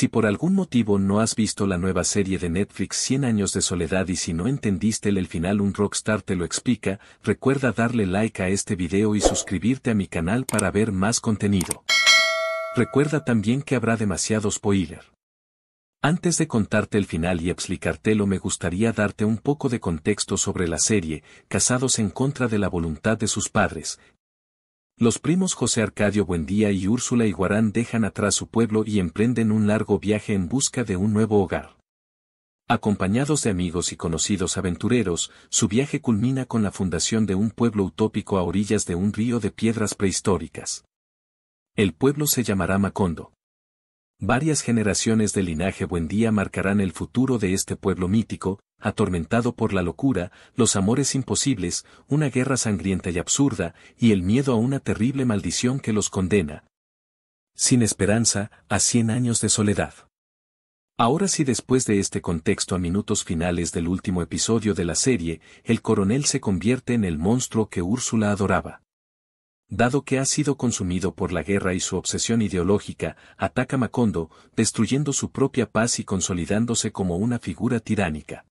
Si por algún motivo no has visto la nueva serie de Netflix 100 años de soledad y si no entendiste el final un rockstar te lo explica, recuerda darle like a este video y suscribirte a mi canal para ver más contenido. Recuerda también que habrá demasiado spoiler. Antes de contarte el final y explicártelo me gustaría darte un poco de contexto sobre la serie, Casados en contra de la voluntad de sus padres, los primos José Arcadio Buendía y Úrsula Iguarán dejan atrás su pueblo y emprenden un largo viaje en busca de un nuevo hogar. Acompañados de amigos y conocidos aventureros, su viaje culmina con la fundación de un pueblo utópico a orillas de un río de piedras prehistóricas. El pueblo se llamará Macondo. Varias generaciones de linaje Buendía marcarán el futuro de este pueblo mítico, atormentado por la locura, los amores imposibles, una guerra sangrienta y absurda, y el miedo a una terrible maldición que los condena. Sin esperanza, a cien años de soledad. Ahora sí después de este contexto a minutos finales del último episodio de la serie, el coronel se convierte en el monstruo que Úrsula adoraba. Dado que ha sido consumido por la guerra y su obsesión ideológica, ataca Macondo, destruyendo su propia paz y consolidándose como una figura tiránica.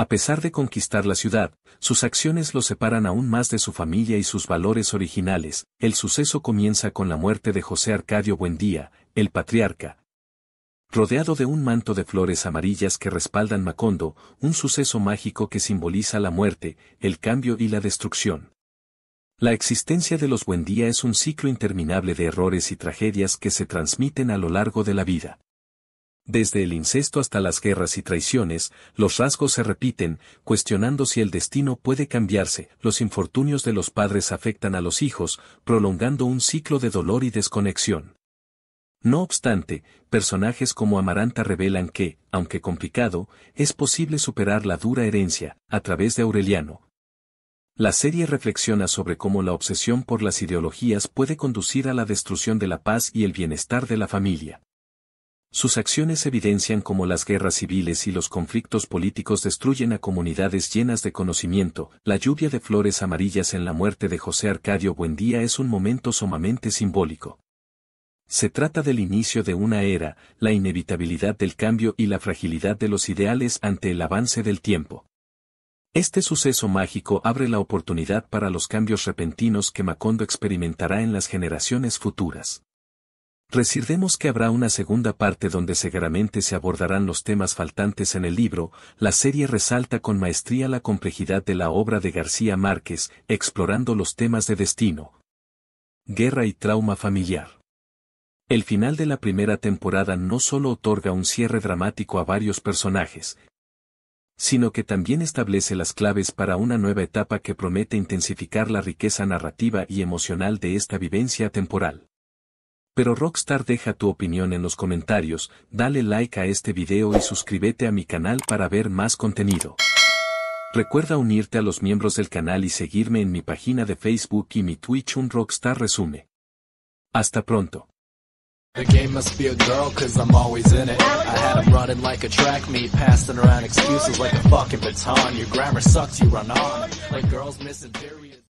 A pesar de conquistar la ciudad, sus acciones lo separan aún más de su familia y sus valores originales. El suceso comienza con la muerte de José Arcadio Buendía, el patriarca. Rodeado de un manto de flores amarillas que respaldan Macondo, un suceso mágico que simboliza la muerte, el cambio y la destrucción. La existencia de los Buendía es un ciclo interminable de errores y tragedias que se transmiten a lo largo de la vida. Desde el incesto hasta las guerras y traiciones, los rasgos se repiten, cuestionando si el destino puede cambiarse. Los infortunios de los padres afectan a los hijos, prolongando un ciclo de dolor y desconexión. No obstante, personajes como Amaranta revelan que, aunque complicado, es posible superar la dura herencia, a través de Aureliano. La serie reflexiona sobre cómo la obsesión por las ideologías puede conducir a la destrucción de la paz y el bienestar de la familia. Sus acciones evidencian cómo las guerras civiles y los conflictos políticos destruyen a comunidades llenas de conocimiento. La lluvia de flores amarillas en la muerte de José Arcadio Buendía es un momento sumamente simbólico. Se trata del inicio de una era, la inevitabilidad del cambio y la fragilidad de los ideales ante el avance del tiempo. Este suceso mágico abre la oportunidad para los cambios repentinos que Macondo experimentará en las generaciones futuras. Residemos que habrá una segunda parte donde seguramente se abordarán los temas faltantes en el libro, la serie resalta con maestría la complejidad de la obra de García Márquez, explorando los temas de destino, guerra y trauma familiar. El final de la primera temporada no solo otorga un cierre dramático a varios personajes, sino que también establece las claves para una nueva etapa que promete intensificar la riqueza narrativa y emocional de esta vivencia temporal. Pero Rockstar deja tu opinión en los comentarios, dale like a este video y suscríbete a mi canal para ver más contenido. Recuerda unirte a los miembros del canal y seguirme en mi página de Facebook y mi Twitch un Rockstar resume. Hasta pronto.